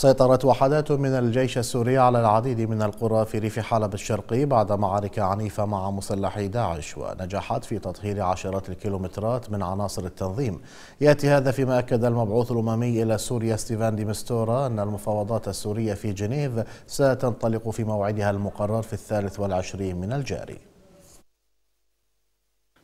سيطرت وحدات من الجيش السوري على العديد من القرى في ريف حلب الشرقي بعد معارك عنيفة مع مسلحي داعش ونجحت في تطهير عشرات الكيلومترات من عناصر التنظيم يأتي هذا فيما أكد المبعوث الأممي إلى سوريا ستيفان ديمستورا أن المفاوضات السورية في جنيف ستنطلق في موعدها المقرر في الثالث والعشرين من الجاري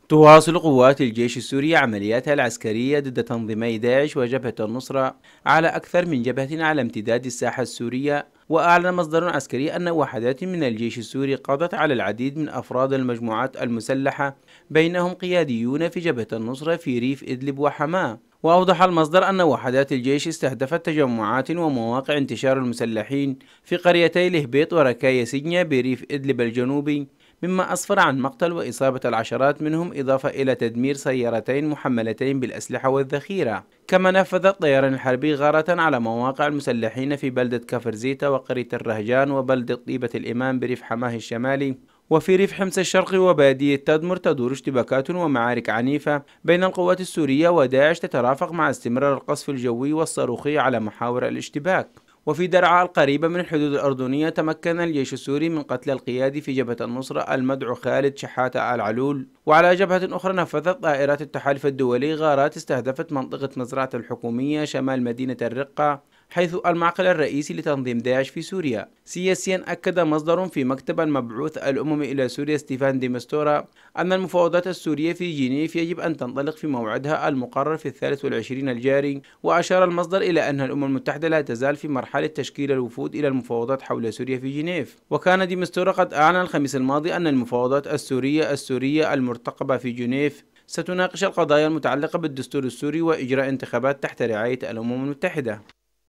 تواصل قوات الجيش السوري عملياتها العسكرية ضد تنظيمي داعش وجبهة النصرة على أكثر من جبهة على امتداد الساحة السورية وأعلن مصدر عسكري أن وحدات من الجيش السوري قضت على العديد من أفراد المجموعات المسلحة بينهم قياديون في جبهة النصرة في ريف إدلب وحماه وأوضح المصدر أن وحدات الجيش استهدفت تجمعات ومواقع انتشار المسلحين في قريتي لهبيط وركايا سجنة بريف إدلب الجنوبي مما أسفر عن مقتل وإصابة العشرات منهم إضافة إلى تدمير سيارتين محملتين بالأسلحة والذخيرة كما نفذ الطيران الحربي غارة على مواقع المسلحين في بلدة كفرزيتا وقرية الرهجان وبلدة طيبة الإمام بريف حماه الشمالي وفي ريف حمص الشرقي وبادية تدمر تدور اشتباكات ومعارك عنيفة بين القوات السورية وداعش تترافق مع استمرار القصف الجوي والصاروخي على محاور الاشتباك وفي درعا القريبة من الحدود الأردنية تمكن الجيش السوري من قتل القيادي في جبهة النصرة المدعو خالد شحاتة العلول وعلى جبهة أخرى نفذت طائرات التحالف الدولي غارات استهدفت منطقة مزرعة الحكومية شمال مدينة الرقة حيث المعقل الرئيسي لتنظيم داعش في سوريا سياسيا أكد مصدر في مكتب المبعوث الأممي إلى سوريا ستيفان ديمستورا أن المفاوضات السورية في جنيف يجب أن تنطلق في موعدها المقرر في الثالث والعشرين الجاري وأشار المصدر إلى أن الأمم المتحدة لا تزال في مرحلة تشكيل الوفود إلى المفاوضات حول سوريا في جنيف وكان ديمستورا قد أعلن الخميس الماضي أن المفاوضات السورية السورية المرتقبة في جنيف ستناقش القضايا المتعلقة بالدستور السوري وإجراء انتخابات تحت رعاية الأمم المتحدة